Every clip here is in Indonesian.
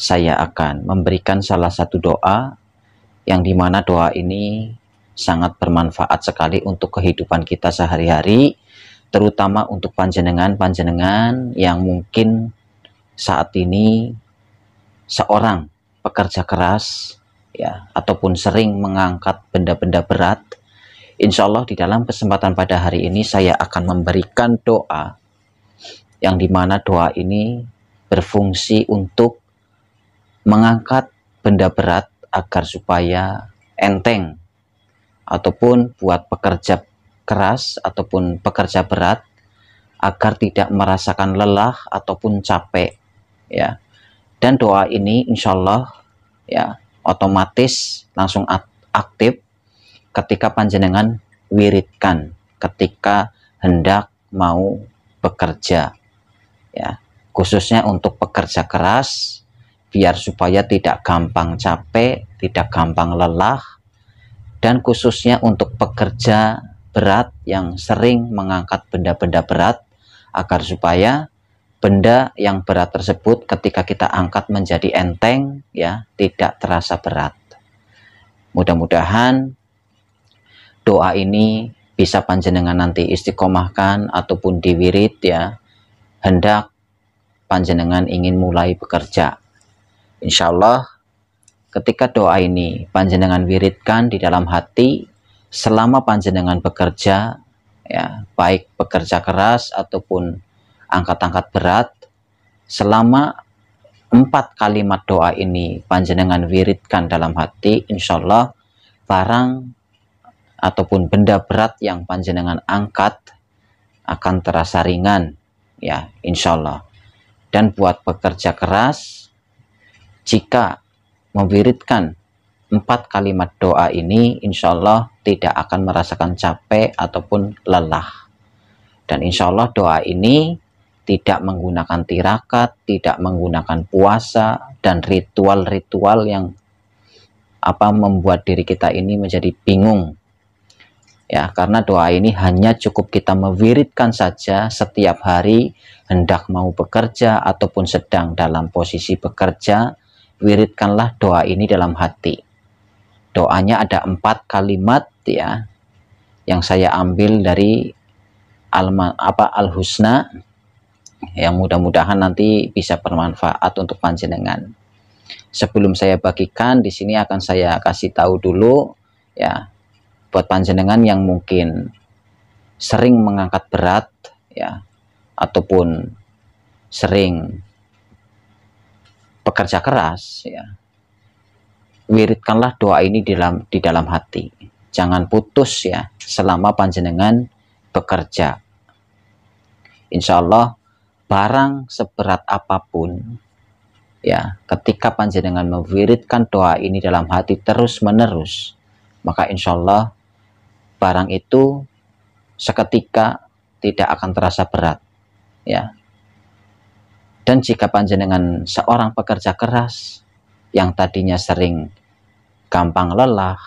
saya akan memberikan salah satu doa yang dimana doa ini sangat bermanfaat sekali untuk kehidupan kita sehari-hari terutama untuk panjenengan-panjenengan yang mungkin saat ini seorang pekerja keras ya ataupun sering mengangkat benda-benda berat Insya Allah di dalam kesempatan pada hari ini saya akan memberikan doa yang dimana doa ini berfungsi untuk mengangkat benda berat agar supaya enteng ataupun buat pekerja keras ataupun pekerja berat agar tidak merasakan lelah ataupun capek ya dan doa ini insya Allah ya otomatis langsung aktif ketika panjenengan wiridkan ketika hendak mau bekerja ya khususnya untuk pekerja keras biar supaya tidak gampang capek, tidak gampang lelah, dan khususnya untuk pekerja berat yang sering mengangkat benda-benda berat agar supaya benda yang berat tersebut ketika kita angkat menjadi enteng ya tidak terasa berat mudah-mudahan doa ini bisa panjenengan nanti istiqomahkan ataupun diwirit, ya hendak panjenengan ingin mulai bekerja Insya Allah ketika doa ini panjenengan wiridkan di dalam hati selama panjenengan bekerja ya baik bekerja keras ataupun angkat-angkat berat selama empat kalimat doa ini panjenengan wiridkan dalam hati insya Allah barang ataupun benda berat yang panjenengan angkat akan terasa ringan ya insya Allah dan buat pekerja keras jika memviritkan empat kalimat doa ini insya Allah tidak akan merasakan capek ataupun lelah dan insya Allah doa ini tidak menggunakan tirakat, tidak menggunakan puasa dan ritual-ritual yang apa membuat diri kita ini menjadi bingung ya karena doa ini hanya cukup kita mewiridkan saja setiap hari hendak mau bekerja ataupun sedang dalam posisi bekerja wiridkanlah doa ini dalam hati. Doanya ada empat kalimat ya yang saya ambil dari al apa al husna yang mudah-mudahan nanti bisa bermanfaat untuk panjenengan. Sebelum saya bagikan di sini akan saya kasih tahu dulu ya buat panjenengan yang mungkin sering mengangkat berat ya ataupun sering pekerja keras ya wiridkanlah doa ini di dalam di dalam hati jangan putus ya selama panjenengan bekerja Insya Allah barang seberat apapun ya ketika panjenengan mewiridkan doa ini dalam hati terus menerus maka insya Allah barang itu seketika tidak akan terasa berat ya dan jika panjenengan seorang pekerja keras yang tadinya sering gampang lelah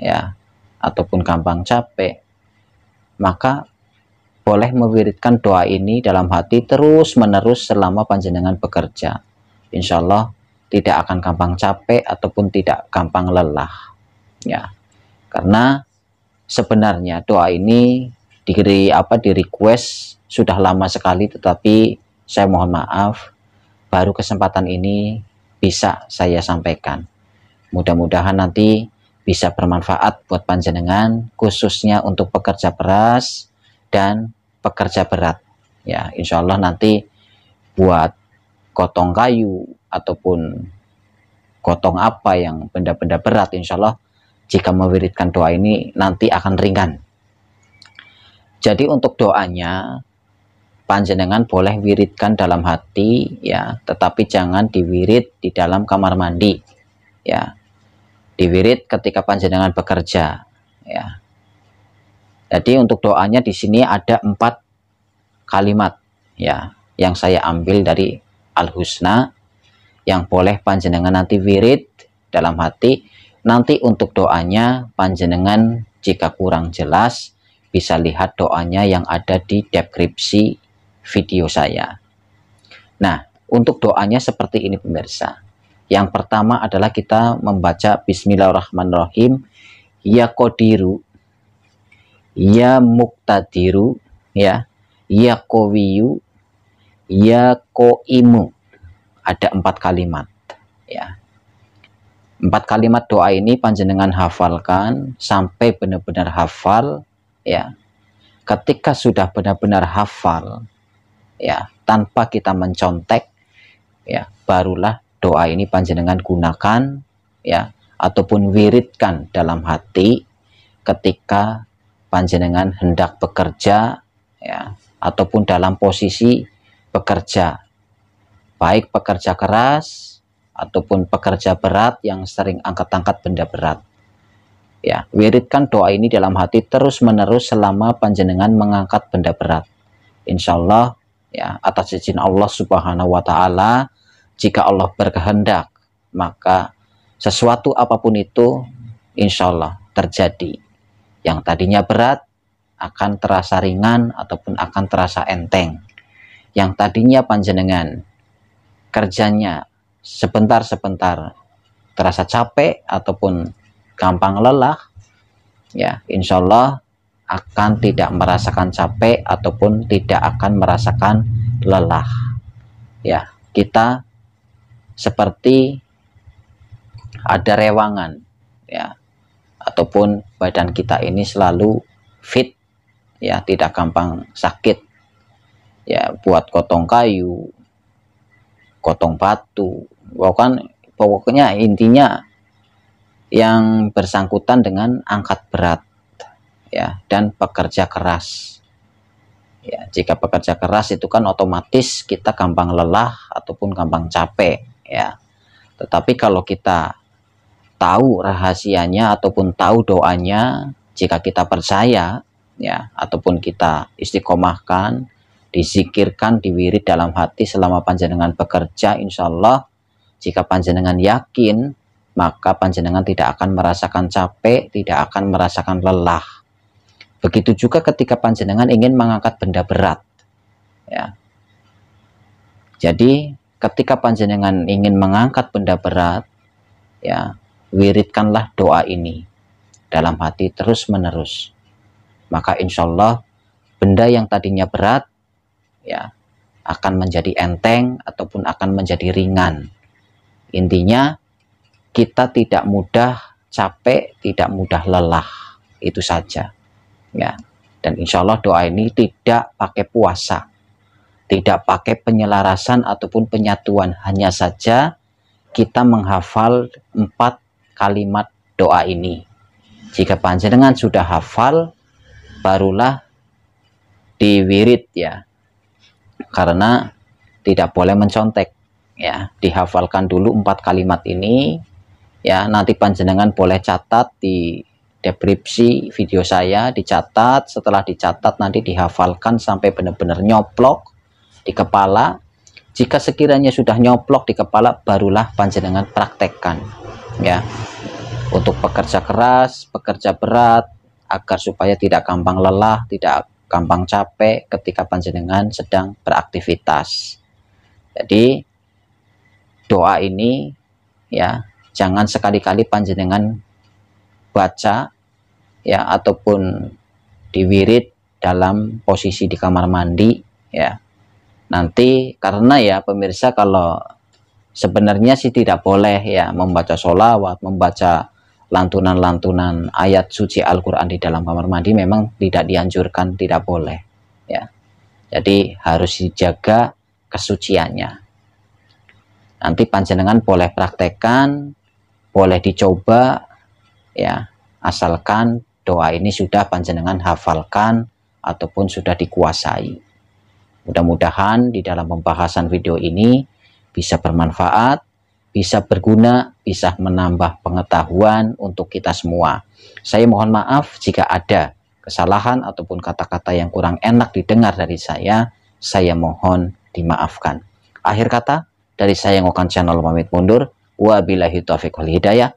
ya ataupun gampang capek, maka boleh mewiridkan doa ini dalam hati terus-menerus selama panjenengan bekerja. Insya Allah tidak akan gampang capek ataupun tidak gampang lelah. Ya, karena sebenarnya doa ini diri apa di request sudah lama sekali tetapi saya mohon maaf, baru kesempatan ini bisa saya sampaikan. Mudah-mudahan nanti bisa bermanfaat buat panjenengan, khususnya untuk pekerja beras dan pekerja berat. Ya, insya Allah nanti buat gotong kayu ataupun gotong apa yang benda-benda berat, insya Allah jika mewiritkan doa ini nanti akan ringan. Jadi untuk doanya panjenengan boleh wiridkan dalam hati ya tetapi jangan diwirid di dalam kamar mandi ya diwirid ketika panjenengan bekerja ya jadi untuk doanya di sini ada empat kalimat ya yang saya ambil dari al husna yang boleh panjenengan nanti wirid dalam hati nanti untuk doanya panjenengan jika kurang jelas bisa lihat doanya yang ada di deskripsi video saya. Nah, untuk doanya seperti ini pemirsa. Yang pertama adalah kita membaca Bismillahirrahmanirrahim. Ya Qadiru, Ya Muktadiru, ya, Ya Qawiyu, Ya koimu. Ada empat kalimat, ya. Empat kalimat doa ini panjenengan hafalkan sampai benar-benar hafal, ya. Ketika sudah benar-benar hafal, ya tanpa kita mencontek ya barulah doa ini panjenengan gunakan ya ataupun wiridkan dalam hati ketika panjenengan hendak bekerja ya ataupun dalam posisi bekerja baik pekerja keras ataupun pekerja berat yang sering angkat-angkat benda berat ya wiridkan doa ini dalam hati terus menerus selama panjenengan mengangkat benda berat Insya Allah ya atas izin Allah Subhanahu wa taala jika Allah berkehendak maka sesuatu apapun itu insya Allah terjadi yang tadinya berat akan terasa ringan ataupun akan terasa enteng yang tadinya panjenengan kerjanya sebentar-sebentar terasa capek ataupun gampang lelah ya insya Allah akan tidak merasakan capek ataupun tidak akan merasakan lelah ya kita seperti ada rewangan ya ataupun badan kita ini selalu fit ya tidak gampang sakit ya buat kotong kayu kotong batu bahkan pokoknya intinya yang bersangkutan dengan angkat berat ya dan pekerja keras. Ya, jika pekerja keras itu kan otomatis kita gampang lelah ataupun gampang capek ya. Tetapi kalau kita tahu rahasianya ataupun tahu doanya, jika kita percaya ya ataupun kita istiqomahkan, disikirkan diwirid dalam hati selama panjenengan bekerja insya Allah jika panjenengan yakin maka panjenengan tidak akan merasakan capek, tidak akan merasakan lelah Begitu juga ketika panjenengan ingin mengangkat benda berat. Ya. Jadi ketika panjenengan ingin mengangkat benda berat, ya, wiridkanlah doa ini dalam hati terus-menerus. Maka insya Allah benda yang tadinya berat ya akan menjadi enteng ataupun akan menjadi ringan. Intinya kita tidak mudah capek, tidak mudah lelah. Itu saja ya dan insya Allah doa ini tidak pakai puasa tidak pakai penyelarasan ataupun penyatuan hanya saja kita menghafal empat kalimat doa ini jika panjenengan sudah hafal barulah diwirid ya karena tidak boleh mencontek ya dihafalkan dulu empat kalimat ini ya nanti panjenengan boleh catat di deskripsi video saya dicatat setelah dicatat nanti dihafalkan sampai benar-benar nyoplok di kepala jika sekiranya sudah nyoplok di kepala barulah panjenengan praktekkan ya untuk pekerja keras pekerja berat agar supaya tidak gampang lelah tidak gampang capek ketika panjenengan sedang beraktivitas jadi doa ini ya jangan sekali-kali panjenengan baca ya ataupun diwirid dalam posisi di kamar mandi ya nanti karena ya pemirsa kalau sebenarnya sih tidak boleh ya membaca sholawat membaca lantunan-lantunan ayat suci Al-Quran di dalam kamar mandi memang tidak dianjurkan tidak boleh ya jadi harus dijaga kesuciannya nanti panjenengan boleh praktekkan boleh dicoba ya asalkan doa ini sudah panjenengan hafalkan ataupun sudah dikuasai mudah-mudahan di dalam pembahasan video ini bisa bermanfaat bisa berguna bisa menambah pengetahuan untuk kita semua saya mohon maaf jika ada kesalahan ataupun kata-kata yang kurang enak didengar dari saya saya mohon dimaafkan akhir kata dari saya ngokan channel pamit mundur wabillahi taufiq wal hidayah